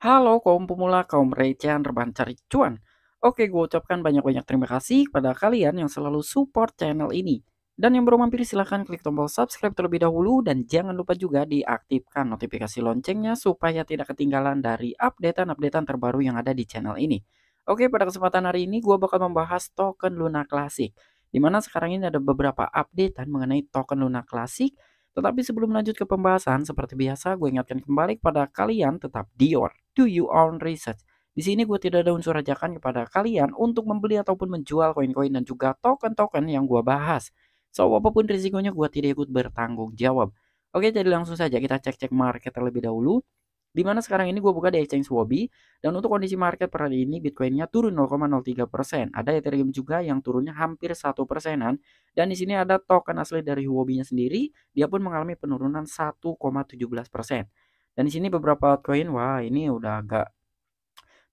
Halo kaum pemula, kaum recehan, rebahan cari cuan. Oke, gue ucapkan banyak-banyak terima kasih kepada kalian yang selalu support channel ini. Dan yang baru mampir silahkan klik tombol subscribe terlebih dahulu dan jangan lupa juga diaktifkan notifikasi loncengnya supaya tidak ketinggalan dari updatean-updatean terbaru yang ada di channel ini. Oke, pada kesempatan hari ini gue bakal membahas token Luna Classic. Dimana sekarang ini ada beberapa updatean mengenai token Luna Classic tetapi sebelum lanjut ke pembahasan, seperti biasa gue ingatkan kembali kepada kalian tetap Dior, do you own research. Di sini gue tidak ada unsur ajakan kepada kalian untuk membeli ataupun menjual koin-koin dan juga token-token yang gue bahas. So, apapun risikonya gue tidak ikut bertanggung jawab. Oke, jadi langsung saja kita cek-cek market terlebih dahulu di mana sekarang ini gue buka di exchange Wobi dan untuk kondisi market per hari ini Bitcoinnya turun 0,03%. Ada Ethereum juga yang turunnya hampir satu persenan dan di sini ada token asli dari Huobi-nya sendiri, dia pun mengalami penurunan 1,17%. Dan di sini beberapa altcoin, wah ini udah agak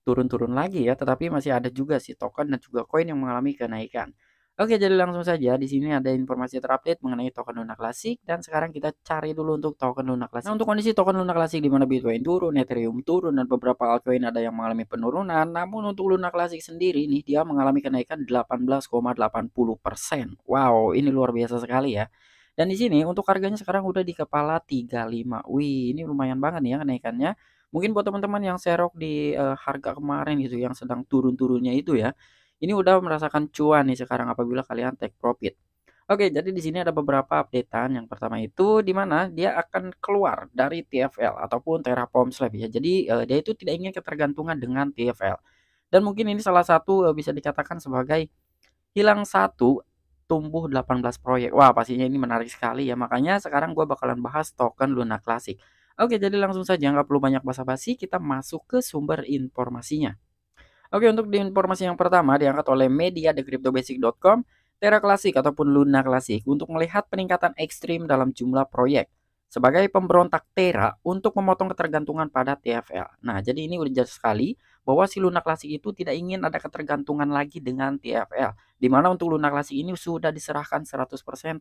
turun-turun lagi ya, tetapi masih ada juga sih token dan juga koin yang mengalami kenaikan. Oke, jadi langsung saja di sini ada informasi terupdate mengenai token Luna klasik dan sekarang kita cari dulu untuk token Luna klasik. Nah, untuk kondisi token Luna klasik di mana Bitcoin turun, Ethereum turun dan beberapa altcoin ada yang mengalami penurunan. Namun untuk Luna klasik sendiri nih dia mengalami kenaikan 18,80%. Wow, ini luar biasa sekali ya. Dan di sini untuk harganya sekarang udah di kepala 35. Wih, ini lumayan banget nih ya kenaikannya. Mungkin buat teman-teman yang serok di uh, harga kemarin gitu yang sedang turun-turunnya itu ya ini udah merasakan cuan nih sekarang apabila kalian take profit. Oke, jadi di sini ada beberapa updatean. Yang pertama itu di mana dia akan keluar dari TFL ataupun Terraform Slab ya. Jadi uh, dia itu tidak ingin ketergantungan dengan TFL. Dan mungkin ini salah satu uh, bisa dikatakan sebagai hilang satu tumbuh 18 proyek. Wah, pastinya ini menarik sekali ya. Makanya sekarang gue bakalan bahas token Luna Classic. Oke, jadi langsung saja nggak perlu banyak basa-basi, kita masuk ke sumber informasinya. Oke, untuk di informasi yang pertama diangkat oleh media thecryptobasic.com, Terra Classic ataupun Luna Classic untuk melihat peningkatan ekstrim dalam jumlah proyek sebagai pemberontak Terra untuk memotong ketergantungan pada TFL. Nah, jadi ini udah jelas sekali bahwa si Luna Classic itu tidak ingin ada ketergantungan lagi dengan TFL. Dimana untuk Luna Classic ini sudah diserahkan 100%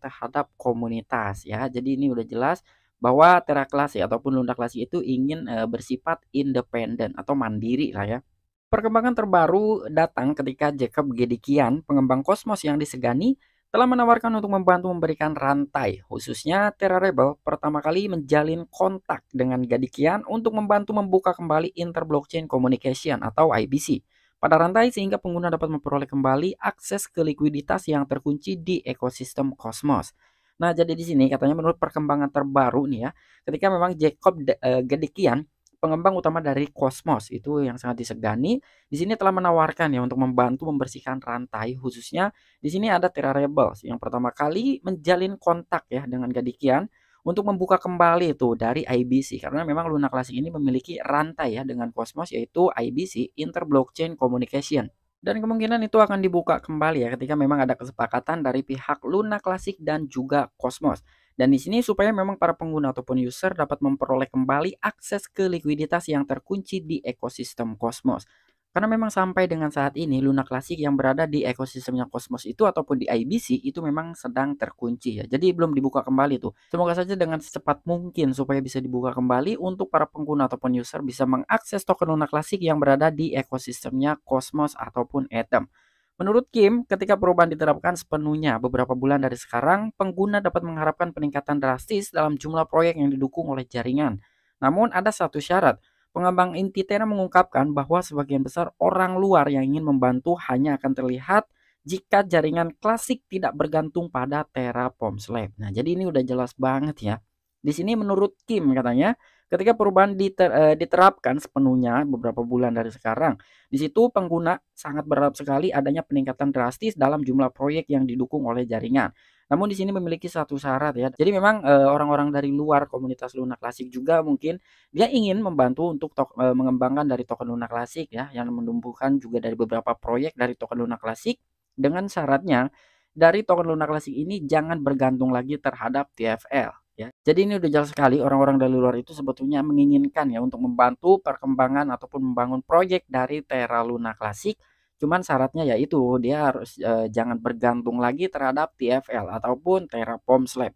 terhadap komunitas ya. Jadi ini udah jelas bahwa Terra Classic ataupun Luna Classic itu ingin eh, bersifat independen atau mandiri lah ya. Perkembangan terbaru datang ketika Jacob Gedikian, pengembang kosmos yang disegani, telah menawarkan untuk membantu memberikan rantai, khususnya Terra Rebel, pertama kali menjalin kontak dengan Gedikian untuk membantu membuka kembali Interblockchain Communication atau IBC pada rantai sehingga pengguna dapat memperoleh kembali akses ke likuiditas yang terkunci di ekosistem kosmos. Nah, jadi di sini katanya menurut perkembangan terbaru nih ya, ketika memang Jacob eh, Gedikian pengembang utama dari Cosmos itu yang sangat disegani di sini telah menawarkan ya untuk membantu membersihkan rantai khususnya di sini ada Terra Rebels yang pertama kali menjalin kontak ya dengan Gadikian untuk membuka kembali itu dari IBC karena memang Luna Classic ini memiliki rantai ya dengan Cosmos yaitu IBC Inter Blockchain Communication dan kemungkinan itu akan dibuka kembali ya ketika memang ada kesepakatan dari pihak Luna Classic dan juga Cosmos. Dan di sini supaya memang para pengguna ataupun user dapat memperoleh kembali akses ke likuiditas yang terkunci di ekosistem Cosmos. Karena memang sampai dengan saat ini Luna Classic yang berada di ekosistemnya Cosmos itu ataupun di IBC itu memang sedang terkunci ya. Jadi belum dibuka kembali tuh. Semoga saja dengan secepat mungkin supaya bisa dibuka kembali untuk para pengguna ataupun user bisa mengakses token Luna Classic yang berada di ekosistemnya Cosmos ataupun Atom. Menurut Kim, ketika perubahan diterapkan sepenuhnya beberapa bulan dari sekarang, pengguna dapat mengharapkan peningkatan drastis dalam jumlah proyek yang didukung oleh jaringan. Namun ada satu syarat. Pengembang inti Tena mengungkapkan bahwa sebagian besar orang luar yang ingin membantu hanya akan terlihat jika jaringan klasik tidak bergantung pada Terra Pomslab. Nah, jadi ini udah jelas banget ya. Di sini menurut Kim katanya, Ketika perubahan diter, uh, eh, diterapkan sepenuhnya beberapa bulan dari sekarang, di situ pengguna sangat berharap sekali adanya peningkatan drastis dalam jumlah proyek yang didukung oleh jaringan. Namun di sini memiliki satu syarat ya. Jadi memang eh, orang-orang e, dari luar komunitas Lunak Klasik juga mungkin dia ingin membantu untuk tok, e, mengembangkan dari token Lunak Klasik ya yang menumbuhkan juga dari beberapa proyek dari token Lunak Klasik dengan syaratnya dari token Lunak Klasik ini jangan bergantung lagi terhadap TFL ya. Jadi ini udah jelas sekali orang-orang dari luar itu sebetulnya menginginkan ya untuk membantu perkembangan ataupun membangun proyek dari Terra Luna Klasik. Cuman syaratnya yaitu dia harus e, jangan bergantung lagi terhadap TFL ataupun Terraform Slab.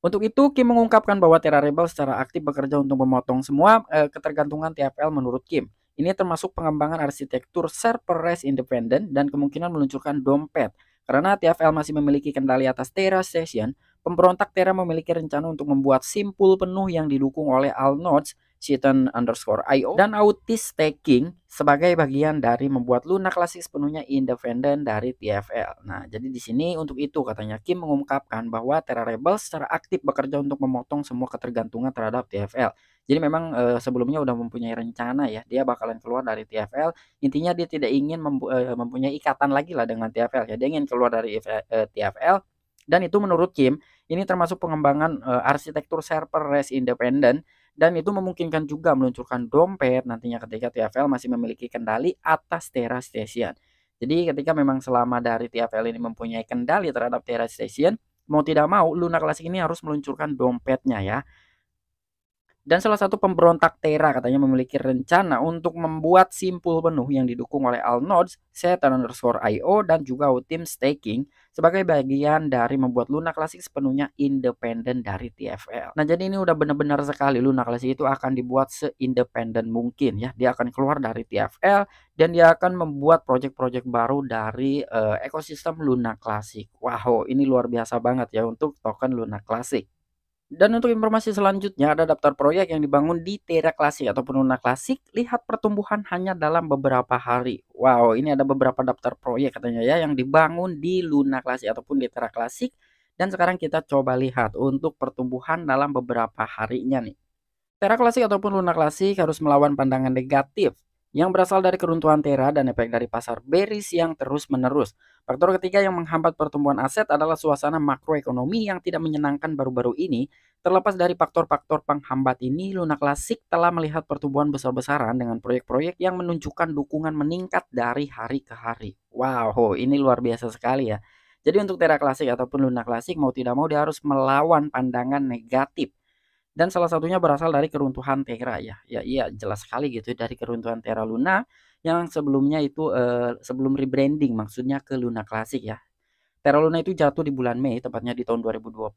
Untuk itu, Kim mengungkapkan bahwa Terra Rebel secara aktif bekerja untuk memotong semua e, ketergantungan TFL menurut Kim. Ini termasuk pengembangan arsitektur server-rest independen dan kemungkinan meluncurkan dompet karena TFL masih memiliki kendali atas Terra Station, pemberontak Terra memiliki rencana untuk membuat simpul penuh yang didukung oleh All Nodes Cheaton underscore IO dan Autis Taking sebagai bagian dari membuat Luna Classic sepenuhnya independen dari TFL. Nah, jadi di sini untuk itu katanya Kim mengungkapkan bahwa Terra Rebel secara aktif bekerja untuk memotong semua ketergantungan terhadap TFL. Jadi memang e, sebelumnya udah mempunyai rencana ya, dia bakalan keluar dari TFL. Intinya dia tidak ingin mem, e, eh, mempunyai ikatan lagi lah dengan TFL. Ya, dia ingin keluar dari e, eh, TFL dan itu menurut Kim ini termasuk pengembangan e, arsitektur server REST independen dan itu memungkinkan juga meluncurkan dompet nantinya ketika TFL masih memiliki kendali atas Terra Station. Jadi ketika memang selama dari TFL ini mempunyai kendali terhadap Terra Station, mau tidak mau Luna Classic ini harus meluncurkan dompetnya ya dan salah satu pemberontak Terra katanya memiliki rencana untuk membuat simpul penuh yang didukung oleh All Nodes, Set underscore IO, dan juga tim Staking sebagai bagian dari membuat Luna Classic sepenuhnya independen dari TFL. Nah jadi ini udah benar-benar sekali Luna Classic itu akan dibuat seindependen mungkin ya. Dia akan keluar dari TFL dan dia akan membuat proyek-proyek baru dari uh, ekosistem Luna Classic. Wow, ini luar biasa banget ya untuk token Luna Classic. Dan untuk informasi selanjutnya ada daftar proyek yang dibangun di Terra Klasik ataupun Luna Klasik. Lihat pertumbuhan hanya dalam beberapa hari. Wow, ini ada beberapa daftar proyek katanya ya yang dibangun di Luna Klasik ataupun di Terra Klasik. Dan sekarang kita coba lihat untuk pertumbuhan dalam beberapa harinya nih. Terra Klasik ataupun Luna Klasik harus melawan pandangan negatif yang berasal dari keruntuhan Tera dan efek dari pasar bearish yang terus-menerus. Faktor ketiga yang menghambat pertumbuhan aset adalah suasana makroekonomi yang tidak menyenangkan baru-baru ini. Terlepas dari faktor-faktor penghambat ini, Luna klasik telah melihat pertumbuhan besar-besaran dengan proyek-proyek yang menunjukkan dukungan meningkat dari hari ke hari. Wow, ini luar biasa sekali ya. Jadi untuk Tera klasik ataupun Luna klasik, mau tidak mau dia harus melawan pandangan negatif dan salah satunya berasal dari keruntuhan Terra ya. Ya iya jelas sekali gitu ya, dari keruntuhan Terra Luna yang sebelumnya itu eh, sebelum rebranding maksudnya ke Luna Klasik ya. Terra Luna itu jatuh di bulan Mei tepatnya di tahun 2022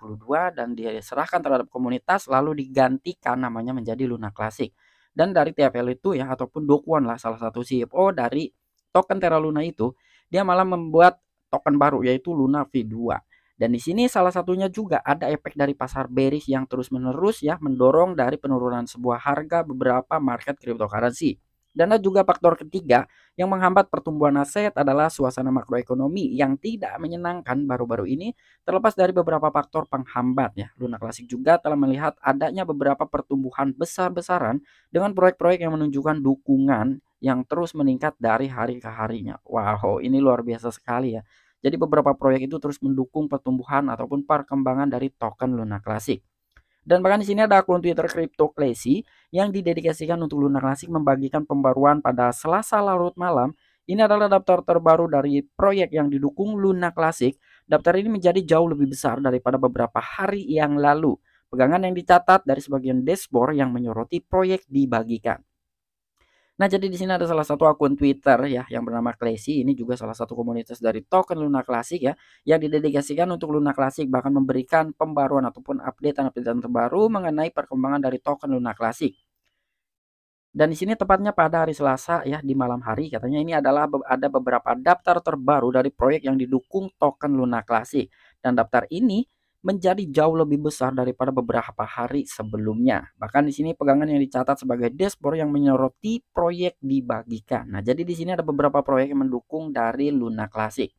dan diserahkan terhadap komunitas lalu digantikan namanya menjadi Luna Klasik. Dan dari TFL itu ya ataupun Dokwon lah salah satu CFO dari token Terra Luna itu dia malah membuat token baru yaitu Luna V2 dan di sini salah satunya juga ada efek dari pasar bearish yang terus-menerus ya mendorong dari penurunan sebuah harga beberapa market cryptocurrency. Dan ada juga faktor ketiga yang menghambat pertumbuhan aset adalah suasana makroekonomi yang tidak menyenangkan baru-baru ini terlepas dari beberapa faktor penghambat ya. Luna Classic juga telah melihat adanya beberapa pertumbuhan besar-besaran dengan proyek-proyek yang menunjukkan dukungan yang terus meningkat dari hari ke harinya. Wow, ini luar biasa sekali ya. Jadi beberapa proyek itu terus mendukung pertumbuhan ataupun perkembangan dari token Luna Classic. Dan bahkan di sini ada akun Twitter Crypto Classy yang didedikasikan untuk Luna Classic membagikan pembaruan pada Selasa larut malam. Ini adalah daftar terbaru dari proyek yang didukung Luna Classic. Daftar ini menjadi jauh lebih besar daripada beberapa hari yang lalu. Pegangan yang dicatat dari sebagian dashboard yang menyoroti proyek dibagikan. Nah, jadi di sini ada salah satu akun Twitter ya yang bernama Klesi Ini juga salah satu komunitas dari token Luna Klasik ya yang didedikasikan untuk Luna Klasik bahkan memberikan pembaruan ataupun update updatean update terbaru mengenai perkembangan dari token Luna Klasik. Dan di sini tepatnya pada hari Selasa ya di malam hari katanya ini adalah ada beberapa daftar terbaru dari proyek yang didukung token Luna Klasik. Dan daftar ini menjadi jauh lebih besar daripada beberapa hari sebelumnya. Bahkan di sini pegangan yang dicatat sebagai dashboard yang menyoroti proyek dibagikan. Nah, jadi di sini ada beberapa proyek yang mendukung dari Luna Classic.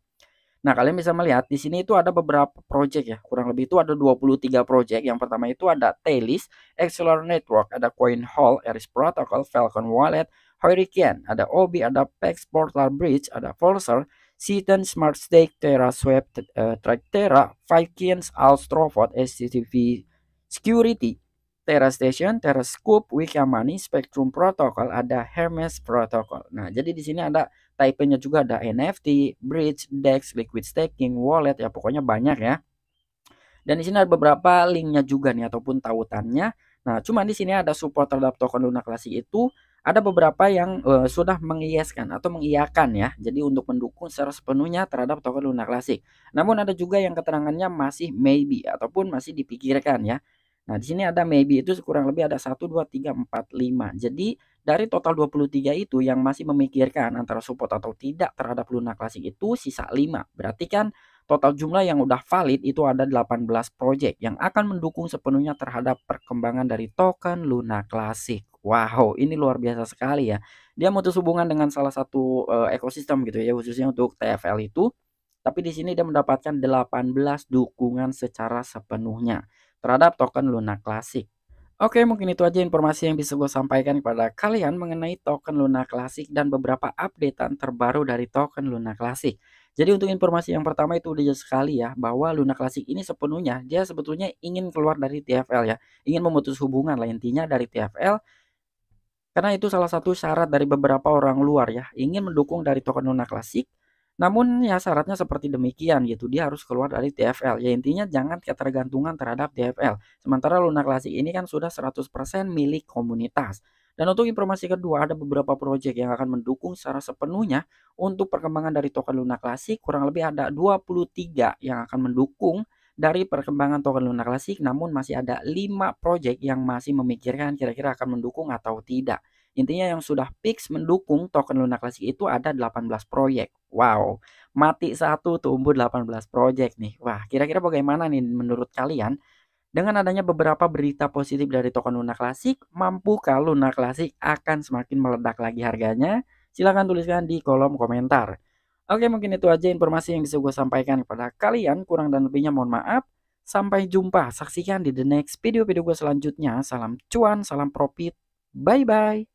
Nah, kalian bisa melihat di sini itu ada beberapa proyek ya. Kurang lebih itu ada 23 proyek. Yang pertama itu ada Talis, Excelor Network, ada Coin Hall, Eris Protocol, Falcon Wallet, Hurricane, ada Obi, ada Pax Portal Bridge, ada Forcer, Seaton, Smart Stake, Swap, uh, eh, Terra, Vikings, Alstrofot, SCTV Security, Terra Station, Terra TerraScoop, Wikamani, Spectrum Protocol, ada Hermes Protocol. Nah, jadi di sini ada typenya juga ada NFT, Bridge, DEX, Liquid Staking, Wallet, ya pokoknya banyak ya. Dan di sini ada beberapa linknya juga nih ataupun tautannya. Nah, cuman di sini ada support terhadap token Luna Classic itu ada beberapa yang uh, sudah mengiaskan atau mengiyakan ya. Jadi untuk mendukung secara sepenuhnya terhadap token Luna Klasik. Namun ada juga yang keterangannya masih maybe ataupun masih dipikirkan ya. Nah, di sini ada maybe itu kurang lebih ada 1 2 3 4 5. Jadi dari total 23 itu yang masih memikirkan antara support atau tidak terhadap Luna Klasik itu sisa 5. Berarti kan Total jumlah yang udah valid itu ada 18 project yang akan mendukung sepenuhnya terhadap perkembangan dari token Luna Classic. Wow, ini luar biasa sekali ya. Dia mutus hubungan dengan salah satu uh, ekosistem gitu ya, khususnya untuk TFL itu. Tapi di sini dia mendapatkan 18 dukungan secara sepenuhnya terhadap token Luna Classic. Oke, mungkin itu aja informasi yang bisa gue sampaikan kepada kalian mengenai token Luna Classic dan beberapa updatean terbaru dari token Luna Classic. Jadi untuk informasi yang pertama itu udah jelas sekali ya bahwa Luna Classic ini sepenuhnya dia sebetulnya ingin keluar dari TFL ya, ingin memutus hubungan lah intinya dari TFL karena itu salah satu syarat dari beberapa orang luar ya, ingin mendukung dari token Luna Classic. Namun ya syaratnya seperti demikian yaitu dia harus keluar dari TFL. Ya intinya jangan ketergantungan terhadap TFL. Sementara Luna Classic ini kan sudah 100% milik komunitas. Dan untuk informasi kedua, ada beberapa proyek yang akan mendukung secara sepenuhnya untuk perkembangan dari token Luna Classic. Kurang lebih ada 23 yang akan mendukung dari perkembangan token Luna Classic, namun masih ada 5 proyek yang masih memikirkan kira-kira akan mendukung atau tidak. Intinya yang sudah fix mendukung token Luna Classic itu ada 18 proyek. Wow, mati satu tumbuh 18 proyek nih. Wah, kira-kira bagaimana nih menurut kalian? Dengan adanya beberapa berita positif dari token Luna mampu mampukah Luna klasik akan semakin meledak lagi harganya? Silahkan tuliskan di kolom komentar. Oke mungkin itu aja informasi yang bisa gue sampaikan kepada kalian. Kurang dan lebihnya mohon maaf. Sampai jumpa. Saksikan di the next video-video gue selanjutnya. Salam cuan, salam profit. Bye-bye.